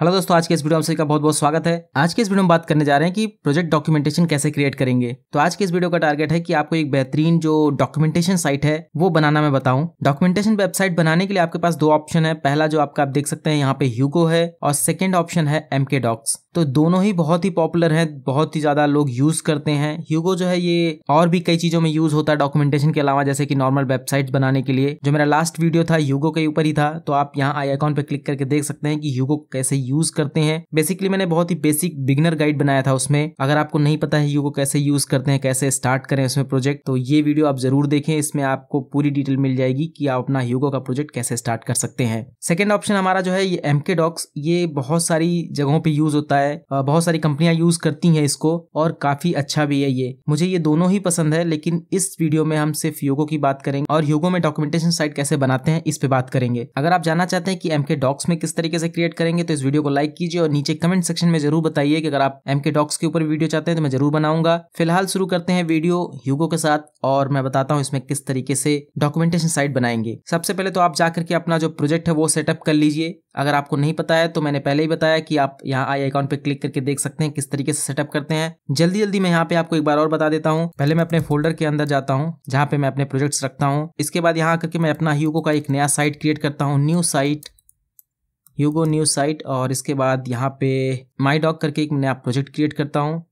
hello दोस्तों आज के इस वीडियो में आपका बहुत बहुत स्वागत है आज के इस वीडियो में बात करने जा रहे हैं कि प्रोजेक्ट डॉक्यूमेंटेशन कैसे क्रिएट करेंगे तो आज के इस वीडियो का टारगेट है कि आपको एक बेहतरीन जो डॉक्यूमेंटेशन साइट है वो बनाना मैं बताऊं डॉक्यूमेंटेशन वेबसाइट बनाने के लिए आपके पास दो ऑप्शन है पहला जो आपका आप देख सकते हैं यहाँ पे ह्यूगो है और सेकेंड ऑप्शन है एम डॉक्स तो दोनों ही बहुत ही पॉपुलर है बहुत ही ज्यादा लोग यूज करते हैं ह्यूगो जो है ये और भी कई चीजों में यूज होता है डॉक्यूमेंटेशन के अलावा जैसे कि नॉर्मल वेबसाइट बनाने के लिए जो मेरा लास्ट वीडियो था ह्यूगो के ऊपर ही था तो आप यहाँ आई आइकॉन पे क्लिक करके देख सकते हैं कि ह्यूगो कैसे यूज करते हैं बेसिकली मैंने बहुत ही बेसिक बिगनर गाइड बनाया था उसमें अगर आपको नहीं पता है योगो कैसे यूज करते हैं कैसे स्टार्ट करें उसमें प्रोजेक्ट तो ये वीडियो आप जरूर देखें इसमें आपको पूरी डिटेल मिल जाएगी कि आप अपना योगो का प्रोजेक्ट कैसे स्टार्ट कर सकते हैं सेकेंड ऑप्शन हमारा जो है ये एम के डॉक्स ये बहुत सारी जगहों पे यूज होता है बहुत सारी कंपनियां यूज करती हैं इसको और काफी अच्छा भी है ये मुझे ये दोनों ही पसंद है लेकिन इस वीडियो में हम सिर्फ योगो की बात करेंगे और योगो में डॉक्यूमेंटेशन साइट कैसे बनाते हैं इस पे बात करेंगे अगर आप जानना चाहते हैं कि एमके डॉक्स में किस तरीके से क्रिएट करेंगे तो इस वीडियो वीडियो को लाइक कीजिए और नीचे कमेंट सेक्शन में जरूर बताइए कि अगर आप एम के डॉक्स के ऊपर वीडियो चाहते हैं तो मैं जरूर बनाऊंगा फिलहाल शुरू करते हैं वीडियो ह्यूगो के साथ और मैं बताता हूँ इसमें किस तरीके से डॉक्यूमेंटेशन साइट बनाएंगे सबसे पहले तो आप जाकर के अपना जो प्रोजेक्ट है वो सेटअप कर लीजिए अगर आपको नहीं पता है तो मैंने पहले ही बताया कि आप यहाँ आई अकाउंट पे क्लिक करके देख सकते हैं किस तरीके से सेटअप करते हैं जल्दी जल्दी मैं यहाँ पे आपको एक बार और बता देता हूँ पहले मैं अपने फोल्डर के अंदर जाता हूँ जहाँ पे मैं अपने प्रोजेक्ट्स रखता हूँ इसके बाद यहाँ करके मैं अपना ह्यूगो का एक नया साइट क्रिएट करता हूँ new site Hugo news site और इसके बाद यहाँ पे माई डॉग करके एक मैं नया प्रोजेक्ट क्रिएट करता हूँ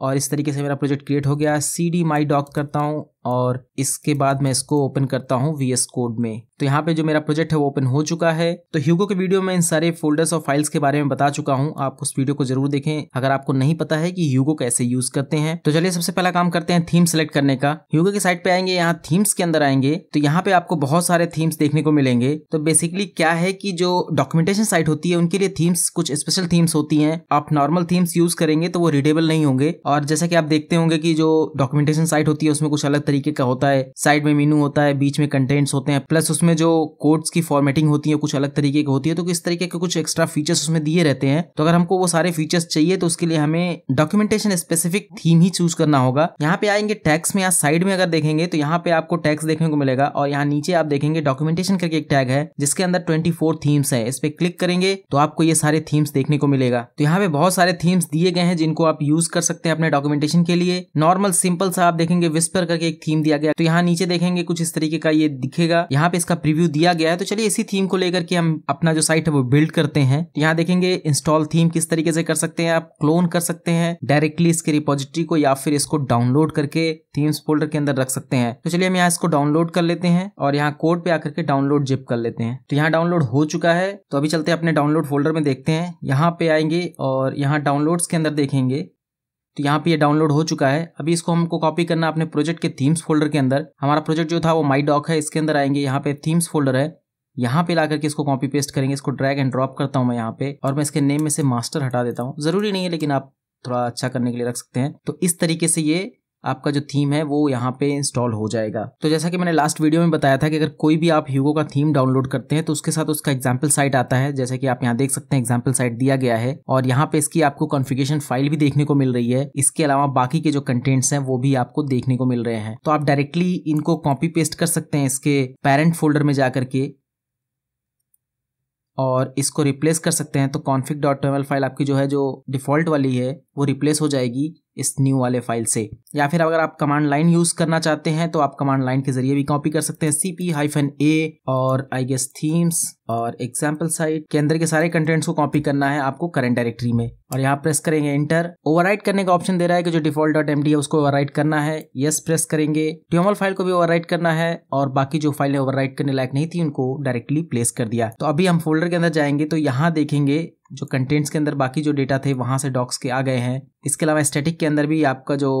और इस तरीके से मेरा प्रोजेक्ट क्रिएट हो गया सी डी माई डॉक करता हूँ और इसके बाद मैं इसको ओपन करता हूँ वी एस कोड में तो यहाँ पे जो मेरा प्रोजेक्ट है वो ओपन हो चुका है तो ह्यूगो के वीडियो में इन सारे फोल्डर्स और फाइल्स के बारे में बता चुका हूँ आप उस वीडियो को जरूर देखें अगर आपको नहीं पता है कि ह्यूगो कैसे यूज करते हैं तो चलिए सबसे पहला काम करते हैं थीम सेलेक्ट करने का ह्यूगो की साइट पे आएंगे यहाँ थीम्स के अंदर आएंगे तो यहाँ पे आपको बहुत सारे थीम्स देखने को मिलेंगे तो बेसिकली क्या है कि जो डॉक्यूमेंटेशन साइट होती है उनके लिए थीम्स कुछ स्पेशल थीम्स होती है आप नॉर्मल थीम्स यूज करेंगे तो वो रीडेबल नहीं होंगे और जैसा कि आप देखते होंगे कि जो डॉक्यूमेंटेशन साइट होती है उसमें कुछ अलग तरीके का होता है साइड में मीनू होता है बीच में कंटेंट्स होते हैं प्लस उसमें जो कोड्स की फॉर्मेटिंग होती है कुछ अलग तरीके की होती है तो किस तरीके के कुछ एक्स्ट्रा फीचर्स उसमें दिए रहते हैं तो अगर हमको वो सारे फीचर्स चाहिए तो उसके लिए हमें डॉक्यूमेंटेशन स्पेसिफिक थीम ही चूज करना होगा यहाँ पे आएंगे टैक्स में या साइड में अगर देखेंगे तो यहाँ पे आपको टैक्स देखने को मिलेगा और यहाँ नीचे आप देखेंगे डॉक्यूमेंटेशन करके एक टैग है जिसके अंदर ट्वेंटी थीम्स है इस पर क्लिक करेंगे तो आपको ये सारे थीम्स देखने को मिलेगा तो यहाँ पे बहुत सारे थीम्स दिए गए हैं जिनको आप यूज कर सकते हैं अपने डॉक्यूमेंटेशन के लिए नॉर्मल सिंपल सा आप देखेंगे विस्पर करके एक थीम दिया गया तो यहाँ नीचे देखेंगे कुछ इस तरीके का ये दिखेगा यहाँ पे इसका प्रीव्यू दिया गया है तो चलिए इसी थीम को लेकर के हम अपना जो साइट है वो बिल्ड करते हैं तो यहाँ देखेंगे इंस्टॉल थीम किस तरीके से कर सकते हैं आप क्लोन कर सकते हैं डायरेक्टली इसके रिपोजिटरी को या फिर इसको डाउनलोड करके थीम्स फोल्डर के अंदर रख सकते हैं तो चलिए हम यहाँ इसको डाउनलोड कर लेते हैं और यहाँ कोड पे आकर के डाउनलोड जिप कर लेते हैं तो यहाँ डाउनलोड हो चुका है तो अभी चलते हैं अपने डाउनलोड फोल्डर में देखते हैं यहाँ पे आएंगे और यहाँ डाउनलोड्स के अंदर देखेंगे तो यहाँ पे ये डाउनलोड हो चुका है अभी इसको हमको कॉपी करना अपने प्रोजेक्ट के थीम्स फोल्डर के अंदर हमारा प्रोजेक्ट जो था वो माई डॉक है इसके अंदर आएंगे यहाँ पे थीम्स फोल्डर है यहाँ पे ला करके इसको कॉपी पेस्ट करेंगे इसको ड्रैग एंड ड्रॉप करता हूँ मैं यहाँ पे और मैं इसके नेम में से मास्टर हटा देता हूँ जरूरी नहीं है लेकिन आप थोड़ा अच्छा करने के लिए रख सकते हैं तो इस तरीके से ये आपका जो थीम है वो यहाँ पे इंस्टॉल हो जाएगा तो जैसा कि मैंने लास्ट वीडियो में बताया था कि अगर कोई भी आप ह्यूगो का थीम डाउनलोड करते हैं तो उसके साथ उसका एग्जाम्पल साइट आता है जैसे कि आप यहाँ देख सकते हैं एग्जाम्पल साइट दिया गया है और यहाँ पे इसकी आपको कॉन्फिगेशन फाइल भी देखने को मिल रही है इसके अलावा बाकी के जो कंटेंट्स हैं वो भी आपको देखने को मिल रहे हैं तो आप डायरेक्टली इनको कॉपी पेस्ट कर सकते हैं इसके पेरेंट फोल्डर में जा करके और इसको रिप्लेस कर सकते हैं तो कॉन्फिक डॉट फाइल आपकी जो है जो डिफॉल्ट वाली है वो रिप्लेस हो जाएगी इस न्यू वाले फाइल से या फिर अगर आप कमांड लाइन यूज़ करना चाहते हैं तो आप कमांड लाइन के जरिए भी कॉपी कर सकते हैं सी पी हाइफन ए और आई गेस थीम्स और एग्जाम्पल साइट के अंदर के सारे कंटेंट्स को कॉपी करना है आपको करंट डायरेक्टरी में और यहाँ प्रेस करेंगे इंटर ओवर करने का ऑप्शन दे रहा है कि जो डिफॉल्ट डॉट एम डी है उसको ओवर करना है यस प्रेस करेंगे ट्यूमल फाइल को भी ओवर करना है और बाकी जो फाइलें ओवर करने लायक नहीं थी उनको डायरेक्टली प्लेस कर दिया तो अभी हम फोल्डर के अंदर जाएंगे तो यहाँ देखेंगे जो कंटेंट्स के अंदर बाकी जो डेटा थे वहाँ से डॉक्स के आ गए हैं इसके अलावा स्टैटिक के अंदर भी आपका जो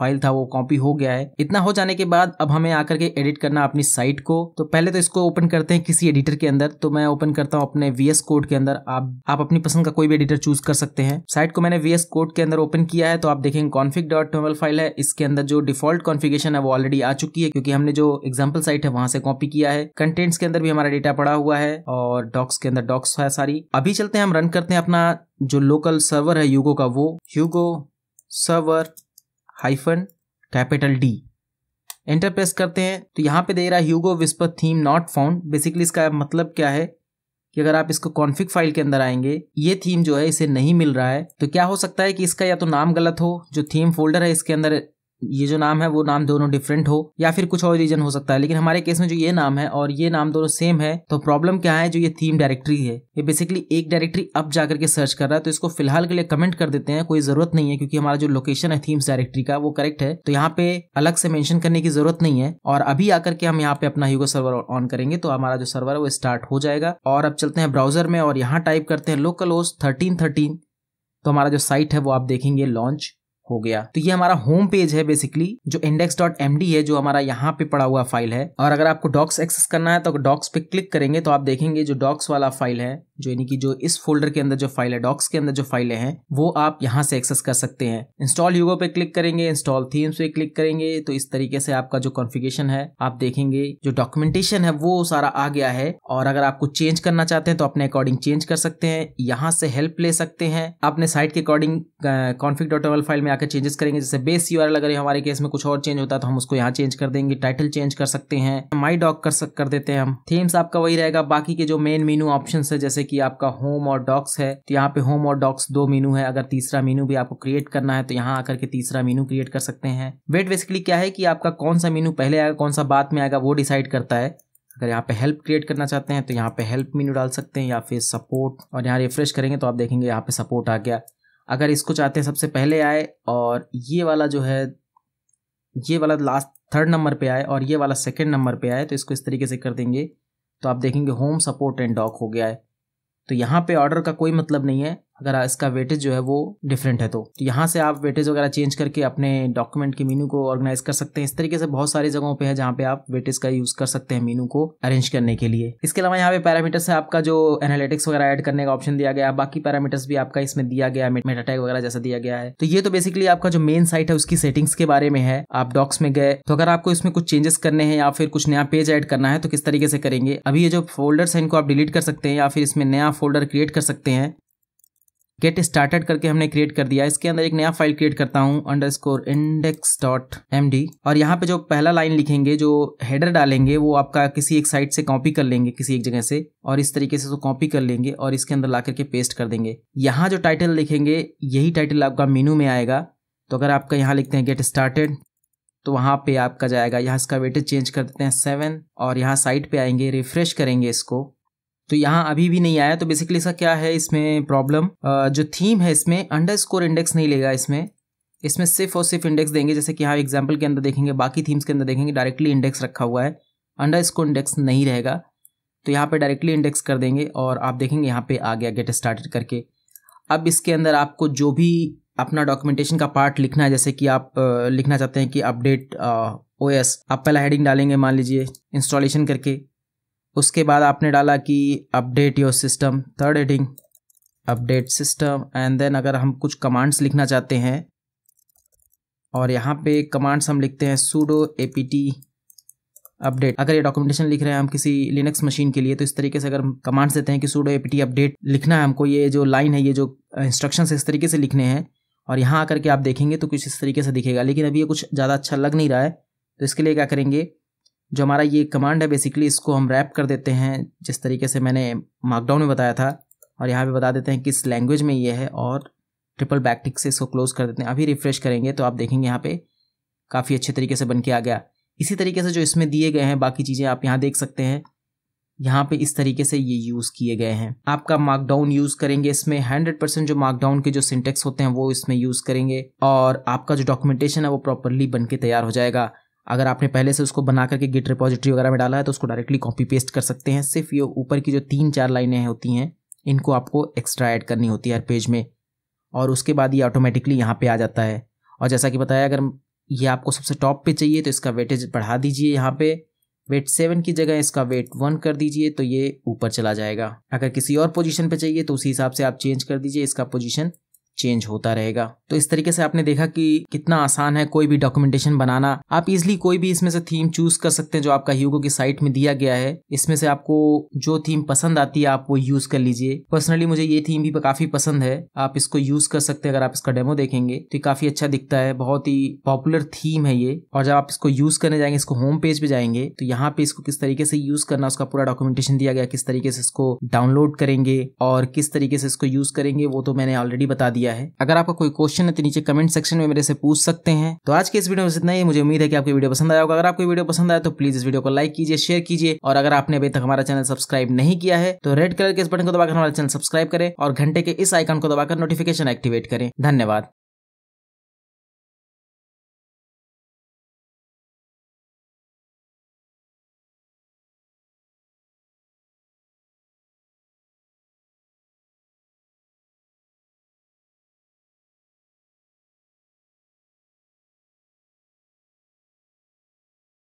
फाइल था वो कॉपी हो गया है इतना हो जाने के बाद अब हमें आकर के एडिट करना अपनी साइट को तो पहले तो इसको ओपन करते हैं किसी एडिटर के अंदर तो मैं ओपन करता हूँ अपने वीएस कोड के अंदर आप आप अपनी पसंद का कोई भी एडिटर चूज कर सकते हैं साइट को मैंने वीएस कोड के अंदर ओपन किया है तो आप देखेंगे कॉन्फिक डॉट नोवल फाइल है इसके अंदर जो डिफॉल्ट कॉन्फिगेशन है वो ऑलरेडी आ चुकी है क्योंकि हमने जो एग्जाम्पल साइट है वहां से कॉपी किया है कंटेंट्स के अंदर भी हमारा डेटा पड़ा हुआ है और डॉक्स के अंदर डॉक्स है सारी अभी चलते हैं हम रन करते हैं अपना जो लोकल सर्वर है यूगो का वो Hugo server hyphen capital D enter press करते हैं तो यहाँ पे दे रहा है Hugo whisper theme not found basically इसका मतलब क्या है कि अगर आप इसको कॉन्फ़िग फाइल के अंदर आएंगे ये थीम जो है इसे नहीं मिल रहा है तो क्या हो सकता है कि इसका या तो नाम गलत हो जो थीम फोल्डर है इसके अंदर ये जो नाम है वो नाम दोनों डिफरेंट हो या फिर कुछ और रीजन हो सकता है लेकिन हमारे केस में जो ये नाम है और ये नाम दोनों सेम है तो प्रॉब्लम क्या है जो ये थीम डायरेक्टरी है ये बेसिकली एक डायरेक्टरी अब जाकर के सर्च कर रहा है तो इसको फिलहाल के लिए कमेंट कर देते हैं कोई जरूरत नहीं है क्योंकि हमारा जो लोकेशन है थीम्स डायरेक्टरी का वो करेक्ट है तो यहाँ पे अलग से मैंशन करने की जरूरत नहीं है और अभी आकर के हम यहाँ पे अपना यूगो सर्वर ऑन करेंगे तो हमारा जो सर्वर है वो स्टार्ट हो जाएगा और अब चलते हैं ब्राउजर में और यहाँ टाइप करते हैं लोकल ओस थर्टीन थर्टीन तो हमारा जो साइट है वो आप देखेंगे लॉन्च हो गया तो ये हमारा होम पेज है बेसिकली जो इंडेक्स डॉट एम डी है जो हमारा यहाँ पे पड़ा हुआ फाइल है और अगर आपको डॉक्स एक्सेस करना है तो डॉक्स पे क्लिक करेंगे तो आप देखेंगे जो डॉक्स वाला फाइल है जो यानी कि जो इस फोल्डर के अंदर जो फाइल है डॉक्स के अंदर जो फाइलें हैं वो आप यहाँ से एक्सेस कर सकते हैं इंस्टॉल यूगो पे क्लिक करेंगे इंस्टॉल थीम्स पे क्लिक करेंगे तो इस तरीके से आपका जो कॉन्फ़िगरेशन है आप देखेंगे जो डॉक्यूमेंटेशन है वो सारा आ गया है और अगर आपको चेंज करना चाहते हैं तो अपने अकॉर्डिंग चेंज कर सकते हैं यहाँ से हेल्प ले सकते हैं अपने साइट के अकॉर्डिंग कॉन्फिक फाइल में जाकर चेंजेस करेंगे जैसे बेस यू अगर हमारे केस में कुछ और चेंज होता है तो हम उसको यहाँ चेंज कर देंगे टाइटल चेंज कर सकते हैं माई डॉक कर सक कर देते हैं हम थीम्स आपका वही रहेगा बाकी के जो मेन मीनू ऑप्शन है जैसे कि आपका होम और डॉक्स है तो यहाँ पे होम और डॉक्स दो मीनू है अगर तीसरा मीनू भी आपको क्रिएट करना है तो यहाँ आकर के तीसरा मीनू क्रिएट कर सकते हैं वेट बेसिकली क्या है कि आपका कौन सा मीनू पहले आएगा कौन सा बाद में आएगा वो डिसाइड करता है अगर यहाँ पे हेल्प क्रिएट करना चाहते हैं तो यहाँ पे हेल्प मीनू डाल सकते हैं या फिर सपोर्ट और यहाँ रिफ्रेश करेंगे तो आप देखेंगे यहाँ पे सपोर्ट आ गया अगर इसको चाहते हैं सबसे पहले आए और ये वाला जो है ये वाला लास्ट थर्ड नंबर पे आए और ये वाला सेकंड नंबर पे आए तो इसको इस तरीके से कर देंगे तो आप देखेंगे होम सपोर्ट एंड डॉक हो गया है तो यहाँ पे ऑर्डर का कोई मतलब नहीं है अगर इसका वेटेज जो है वो डिफरेंट है तो, तो यहाँ से आप वेटेज वगैरह चेंज करके अपने डॉक्यूमेंट के मीनू को ऑर्गेनाइज कर सकते हैं इस तरीके से बहुत सारी जगहों पे है जहाँ पे आप वेटेज का यूज कर सकते हैं मीनू को अरेंज करने के लिए इसके अलावा यहाँ पे पैरामीटर्स है आपका जो एनालिटिक्स वगैरह ऐड करने का ऑप्शन दिया गया बाकी पैरामीटर्स भी आपका इसमें दिया गया मेटा टैग वगैरह जैसा दिया गया है तो ये तो बेसिकली आपका जो मेन साइट है उसकी सेटिंग्स के बारे में है आप डॉक्स में गए तो अगर आपको इसमें कुछ चेंजेस करने हैं या फिर कुछ नया पेज ऐड करना है तो किस तरीके से करेंगे अभी ये जो फोल्डर्स है इनको आप डिलीट कर सकते हैं या फिर इसमें नया फोल्डर क्रिएट कर सकते हैं गेट स्टार्टेड करके हमने क्रिएट कर दिया इसके अंदर एक नया फाइल क्रिएट करता हूँ underscore index dot M D और यहाँ पे जो पहला लाइन लिखेंगे जो हेडर डालेंगे वो आपका किसी एक साइट से कॉपी कर लेंगे किसी एक जगह से और इस तरीके से उसको कॉपी कर लेंगे और इसके अंदर ला करके पेस्ट कर देंगे यहाँ जो टाइटल लिखेंगे यही टाइटल आपका मेनू में आएगा तो अगर आपका यहाँ लिखते हैं गेट स्टार्टेड तो वहाँ पे आपका जाएगा यहाँ इसका वेटेज चेंज कर देते हैं सेवन और यहाँ साइट पे आएंगे रिफ्रेश करेंगे इसको तो यहाँ अभी भी नहीं आया तो बेसिकली इसका क्या है इसमें प्रॉब्लम जो थीम है इसमें अंडर स्कोर इंडेक्स नहीं लेगा इसमें इसमें सिर्फ और सिर्फ इंडेक्स देंगे जैसे कि यहाँ एग्जाम्पल के अंदर देखेंगे बाकी थीम्स के अंदर देखेंगे डायरेक्टली इंडेक्स रखा हुआ है अंडर स्कोर इंडेक्स नहीं रहेगा तो यहाँ पे डायरेक्टली इंडेक्स कर देंगे और आप देखेंगे यहाँ पे आ गया गेट स्टार्टेड करके अब इसके अंदर आपको जो भी अपना डॉक्यूमेंटेशन का पार्ट लिखना है जैसे कि आप लिखना चाहते हैं कि अपडेट ओएस आप पहला हेडिंग डालेंगे मान लीजिए इंस्टॉलेशन करके उसके बाद आपने डाला कि update your system third adding update system and then अगर हम कुछ कमांड्स लिखना चाहते हैं और यहाँ पे कमांड्स हम लिखते हैं sudo A P T update अगर ये डॉक्यूमेंटेशन लिख रहे हैं हम किसी लिनक्स मशीन के लिए तो इस तरीके से अगर हम कमांड्स देते हैं कि sudo A P T update लिखना है हमको ये जो लाइन है ये जो इंस्ट्रक्शंस इस तरीके से लिखने हैं और यहाँ आकर के आप देखेंगे तो कुछ इस तरीके से दिखेगा लेकिन अभी ये कुछ ज़्यादा अच्छा लग नहीं रहा है तो इसके लिए क्या करेंगे जो हमारा ये कमांड है बेसिकली इसको हम रैप कर देते हैं जिस तरीके से मैंने मार्कडाउन में बताया था और यहाँ पे बता देते हैं किस लैंग्वेज में ये है और ट्रिपल बैकटिक से इसको क्लोज कर देते हैं अभी रिफ्रेश करेंगे तो आप देखेंगे यहाँ पे काफ़ी अच्छे तरीके से बन के आ गया इसी तरीके से जो इसमें दिए गए हैं बाकी चीज़ें आप यहाँ देख सकते हैं यहाँ पे इस तरीके से ये यूज़ किए गए हैं आपका मार्कडाउन यूज़ करेंगे इसमें हंड्रेड परसेंट जो मार्कडाउन के जो सिंटेक्स होते हैं वो इसमें यूज़ करेंगे और आपका जो डॉक्यूमेंटेशन है वो प्रॉपरली बन के तैयार हो जाएगा अगर आपने पहले से उसको बना करके गिट रिपोजिटरी वगैरह में डाला है तो उसको डायरेक्टली कॉपी पेस्ट कर सकते हैं सिर्फ ये ऊपर की जो तीन चार लाइनें होती हैं इनको आपको एक्स्ट्रा ऐड करनी होती है हर पेज में और उसके बाद ये ऑटोमेटिकली यहाँ पे आ जाता है और जैसा कि बताया अगर ये आपको सबसे टॉप पे चाहिए तो इसका वेटेज बढ़ा दीजिए यहाँ पे वेट सेवन की जगह इसका वेट वन कर दीजिए तो ये ऊपर चला जाएगा अगर किसी और पोजीशन पे चाहिए तो उसी हिसाब से आप चेंज कर दीजिए इसका पोजीशन चेंज होता रहेगा तो इस तरीके से आपने देखा कि कितना आसान है कोई भी डॉक्यूमेंटेशन बनाना आप इजिली कोई भी इसमें से थीम चूज कर सकते हैं जो आपका ह्यूगो की साइट में दिया गया है इसमें से आपको जो थीम पसंद आती है आप वो यूज कर लीजिए पर्सनली मुझे ये थीम भी काफी पसंद है आप इसको यूज कर सकते हैं अगर आप इसका डेमो देखेंगे तो काफी अच्छा दिखता है बहुत ही पॉपुलर थीम है ये और जब आप इसको यूज करने जाएंगे इसको होम पेज पे जाएंगे तो यहाँ पे इसको किस तरीके से यूज करना उसका पूरा डॉक्यूमेंटेशन दिया गया किस तरीके से इसको डाउनलोड करेंगे और किस तरीके से इसको यूज करेंगे वो तो मैंने ऑलरेडी बता दिया दिया है अगर आपका कोई क्वेश्चन है तो नीचे कमेंट सेक्शन में मेरे से पूछ सकते हैं तो आज के इस वीडियो में इतना ही मुझे उम्मीद है कि आपको वीडियो पसंद आया होगा अगर आपको वीडियो पसंद आया तो प्लीज इस वीडियो को लाइक कीजिए शेयर कीजिए और अगर आपने अभी तक हमारा चैनल सब्सक्राइब नहीं किया है तो रेड कलर के इस बटन को दबाकर हमारा चैनल सब्सक्राइब करें और घंटे के इस आइकन को दबाकर नोटिफिकेशन एक्टिवेट करें धन्यवाद